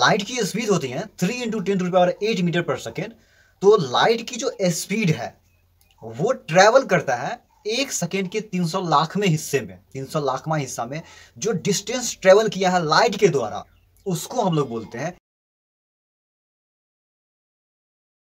light की speed होती है three into ten to power eight metre per second तो लाइट की जो स्पीड है वो ट्रेवल करता है एक सेकेंड के तीन लाख में हिस्से में तीन सौ लाखवा हिस्सा में जो डिस्टेंस ट्रेवल किया है लाइट के द्वारा उसको हम लोग बोलते हैं